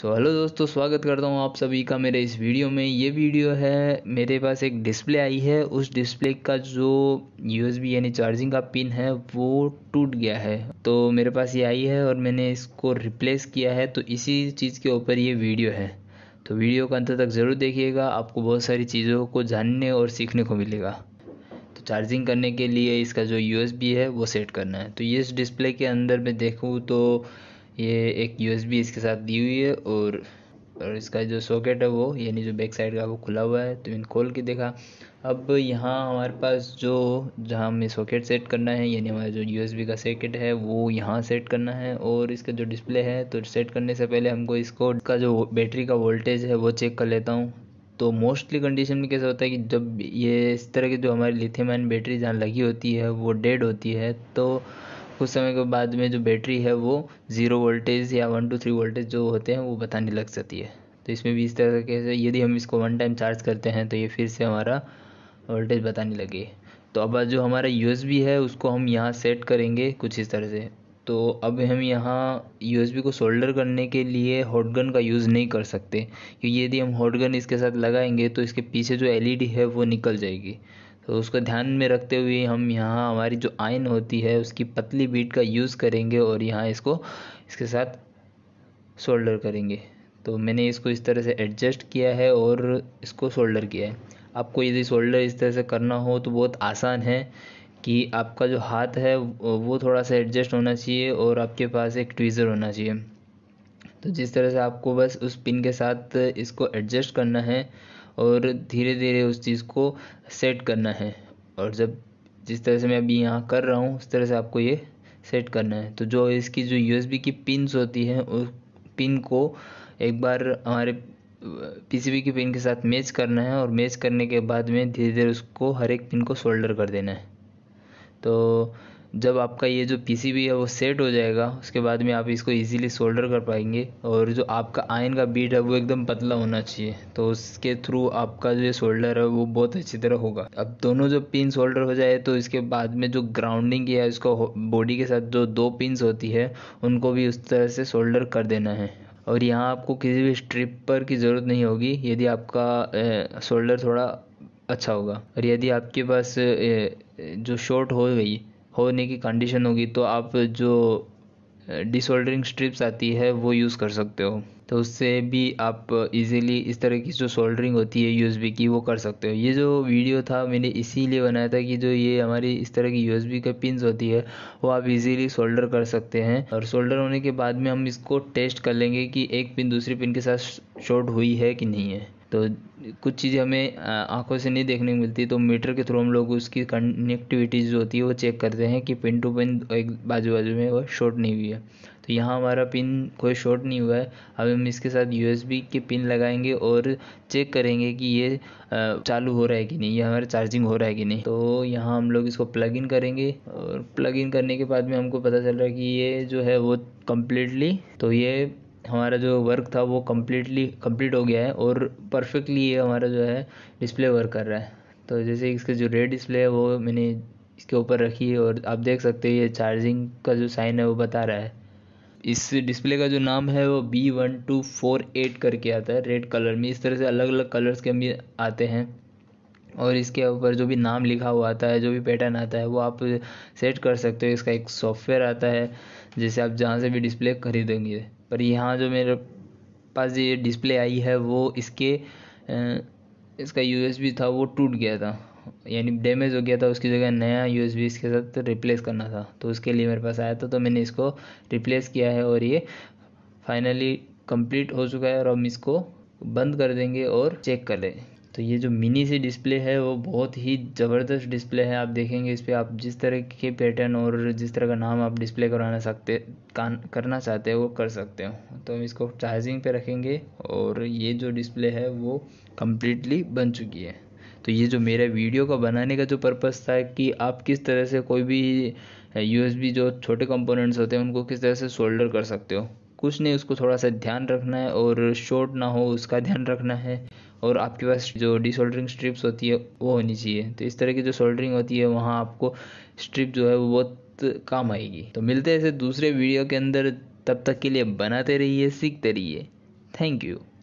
so hello दोस्तों स्वागत करता हूँ आप सभी का मेरे इस वीडियो में ये वीडियो है मेरे पास एक डिस्प्ले आई है उस डिस्प्ले का जो यूएसबी यानी चार्जिंग का पिन है वो टूट गया है तो मेरे पास ये आई है और मैंने इसको रिप्लेस किया है तो इसी चीज़ के ऊपर ये वीडियो है तो वीडियो का अंत तक ज़रूर देखिएगा आपको बहुत सारी चीज़ों को जानने और सीखने को मिलेगा तो चार्जिंग करने के लिए इसका जो यूएसबी है वो सेट करना है तो ये डिस्प्ले के अंदर मैं देखूँ तो ये एक यू इसके साथ दी हुई है और और इसका जो सॉकेट है वो यानी जो बैक साइड का वो खुला हुआ है तो मैंने खोल के देखा अब यहाँ हमारे पास जो जहाँ हमें सॉकेट सेट करना है यानी हमारा जो यू का सॉकेट है वो यहाँ सेट करना है और इसका जो डिस्प्ले है तो सेट करने से पहले हमको इसको का जो बैटरी का वोल्टेज है वो चेक कर लेता हूँ तो मोस्टली कंडीशन में कैसा होता है कि जब ये इस तरह की जो हमारी लिथेमान बैटरी जहाँ लगी होती है वो डेड होती है तो कुछ समय के बाद में जो बैटरी है वो ज़ीरो वोल्टेज या वन टू थ्री वोल्टेज जो होते हैं वो बताने लग सकती है तो इसमें भी इस तरह के यदि हम इसको वन टाइम चार्ज करते हैं तो ये फिर से हमारा वोल्टेज बताने लगे तो अब जो हमारा यू है उसको हम यहाँ सेट करेंगे कुछ इस तरह से तो अब हम यहाँ यू को सोल्डर करने के लिए हॉट गन का यूज़ नहीं कर सकते क्योंकि यदि हम हॉट गन इसके साथ लगाएंगे तो इसके पीछे जो एल e है वो निकल जाएगी तो उसको ध्यान में रखते हुए हम यहाँ हमारी जो आयन होती है उसकी पतली बीट का यूज़ करेंगे और यहाँ इसको इसके साथ सोल्डर करेंगे तो मैंने इसको इस तरह से एडजस्ट किया है और इसको सोल्डर किया है आपको यदि सोल्डर इस तरह से करना हो तो बहुत आसान है कि आपका जो हाथ है वो थोड़ा सा एडजस्ट होना चाहिए और आपके पास एक ट्वीज़र होना चाहिए तो जिस तरह से आपको बस उस पिन के साथ इसको एडजस्ट करना है और धीरे धीरे उस चीज़ को सेट करना है और जब जिस तरह से मैं अभी यहाँ कर रहा हूँ उस तरह से आपको ये सेट करना है तो जो इसकी जो यू की पिन होती हैं उस पिन को एक बार हमारे पीसीबी की पिन के साथ मैच करना है और मैच करने के बाद में धीरे धीरे उसको हर एक पिन को सोल्डर कर देना है तो जब आपका ये जो पी है वो सेट हो जाएगा उसके बाद में आप इसको इजीली सोल्डर कर पाएंगे और जो आपका आयन का बीट है वो एकदम पतला होना चाहिए तो उसके थ्रू आपका जो सोल्डर है वो बहुत अच्छी तरह होगा अब दोनों जो पिन सोल्डर हो जाए तो इसके बाद में जो ग्राउंडिंग या इसको बॉडी के साथ जो दो पिन होती है उनको भी उस तरह से सोल्डर कर देना है और यहाँ आपको किसी भी स्ट्रिपर की ज़रूरत नहीं होगी यदि आपका शोल्डर थोड़ा अच्छा होगा और यदि आपके पास जो शॉर्ट हो गई होने की कंडीशन होगी तो आप जो डिसोल्डरिंग स्ट्रिप्स आती है वो यूज़ कर सकते हो तो उससे भी आप इजीली इस तरह की जो सोल्डरिंग होती है यू की वो कर सकते हो ये जो वीडियो था मैंने इसीलिए बनाया था कि जो ये हमारी इस तरह की यू का पिन होती है वो आप इजीली सोल्डर कर सकते हैं और सोल्डर होने के बाद में हम इसको टेस्ट कर लेंगे कि एक पिन दूसरी पिन के साथ शॉर्ट हुई है कि नहीं है तो कुछ चीज़ें हमें आंखों से नहीं देखने को मिलती तो मीटर के थ्रू हम लोग उसकी कनेक्टिविटी जो होती है वो चेक करते हैं कि पिन टू पिन एक बाजू बाजू में वो शॉर्ट नहीं हुई है तो यहाँ हमारा पिन कोई शॉर्ट नहीं हुआ है अब हम इसके साथ यूएसबी के पिन लगाएंगे और चेक करेंगे कि ये चालू हो रहा है कि नहीं ये हमारा चार्जिंग हो रहा है कि नहीं तो यहाँ हम लोग इसको प्लग इन करेंगे और प्लग इन करने के बाद में हमको पता चल रहा है कि ये जो है वो कम्प्लीटली तो ये हमारा जो वर्क था वो कम्प्लीटली कम्प्लीट हो गया है और परफेक्टली ये हमारा जो है डिस्प्ले वर्क कर रहा है तो जैसे इसके जो रेड डिस्प्ले है वो मैंने इसके ऊपर रखी है और आप देख सकते हैं ये चार्जिंग का जो साइन है वो बता रहा है इस डिस्प्ले का जो नाम है वो B one two four eight करके आता है रेड कलर में इस तरह से अलग अलग कलर्स के भी आते हैं और इसके ऊपर जो भी नाम लिखा हुआ आता है जो भी पैटर्न आता है वो आप सेट कर सकते हो इसका एक सॉफ्टवेयर आता है जैसे आप जहाँ से भी डिस्प्ले खरीदेंगे पर यहाँ जो मेरे पास ये डिस्प्ले आई है वो इसके इसका यू था वो टूट गया था यानी डैमेज हो गया था उसकी जगह नया यू एस बी इसके साथ रिप्लेस करना था तो उसके लिए मेरे पास आया था तो मैंने इसको रिप्लेस किया है और ये फाइनली कंप्लीट हो चुका है और हम इसको बंद कर देंगे और चेक कर लें तो ये जो मिनी सी डिस्प्ले है वो बहुत ही ज़बरदस्त डिस्प्ले है आप देखेंगे इस पर आप जिस तरह के पैटर्न और जिस तरह का नाम आप डिस्प्ले करवाना सकते करना चाहते हैं वो कर सकते हो तो हम इसको चार्जिंग पे रखेंगे और ये जो डिस्प्ले है वो कम्प्लीटली बन चुकी है तो ये जो मेरा वीडियो का बनाने का जो पर्पज़ था कि आप किस तरह से कोई भी यू जो छोटे कंपोनेंट्स होते हैं उनको किस तरह से सोल्डर कर सकते हो कुछ नहीं उसको थोड़ा सा ध्यान रखना है और शॉर्ट ना हो उसका ध्यान रखना है और आपके पास जो डिसोल्डरिंग स्ट्रिप्स होती है वो होनी चाहिए तो इस तरह की जो सोल्डरिंग होती है वहाँ आपको स्ट्रिप जो है वो बहुत काम आएगी तो मिलते हैं ऐसे दूसरे वीडियो के अंदर तब तक के लिए बनाते रहिए सीखते रहिए थैंक यू